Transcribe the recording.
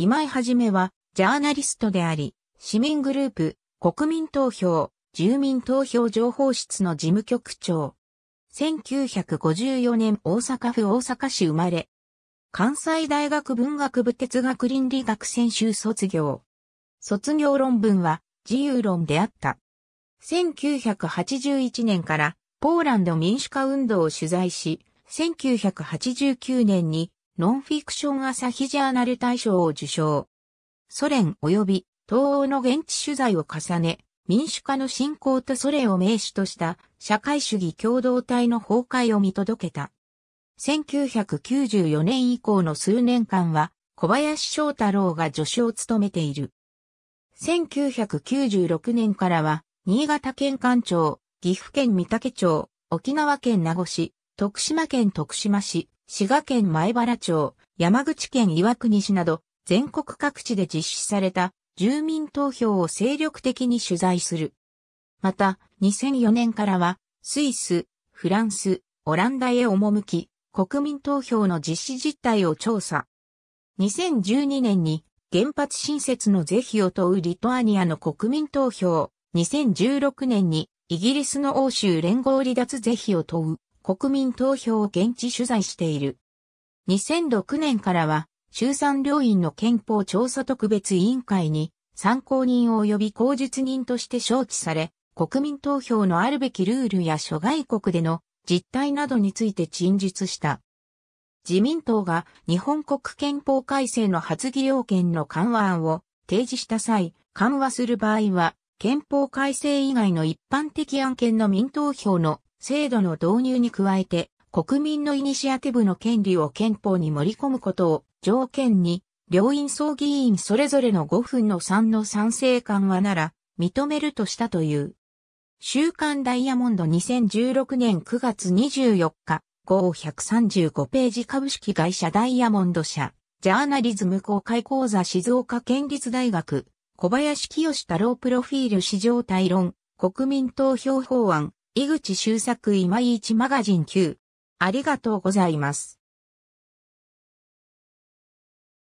今井はじめは、ジャーナリストであり、市民グループ、国民投票、住民投票情報室の事務局長。1954年大阪府大阪市生まれ。関西大学文学部哲学倫理学専修卒業。卒業論文は自由論であった。1981年からポーランド民主化運動を取材し、1989年にノンフィクション朝日ジャーナル大賞を受賞。ソ連及び東欧の現地取材を重ね、民主化の進行とソ連を名手とした社会主義共同体の崩壊を見届けた。1994年以降の数年間は小林翔太郎が助手を務めている。1996年からは新潟県館長、岐阜県三宅町、沖縄県名護市、徳島県徳島市、滋賀県前原町、山口県岩国市など、全国各地で実施された住民投票を精力的に取材する。また、2004年からは、スイス、フランス、オランダへ赴き、国民投票の実施実態を調査。2012年に原発新設の是非を問うリトアニアの国民投票。2016年にイギリスの欧州連合離脱是非を問う国民投票を現地取材している。2006年からは、衆参両院の憲法調査特別委員会に、参考人及び口述人として招致され、国民投票のあるべきルールや諸外国での実態などについて陳述した。自民党が日本国憲法改正の発議要件の緩和案を提示した際、緩和する場合は、憲法改正以外の一般的案件の民投票の制度の導入に加えて、国民のイニシアティブの権利を憲法に盛り込むことを条件に、両院総議員それぞれの5分の3の賛成感はなら、認めるとしたという。週刊ダイヤモンド2016年9月24日、号135ページ株式会社ダイヤモンド社、ジャーナリズム公開講座静岡県立大学、小林清太郎プロフィール市場対論、国民投票法案、井口修作今井一マガジン Q。ありがとうございます。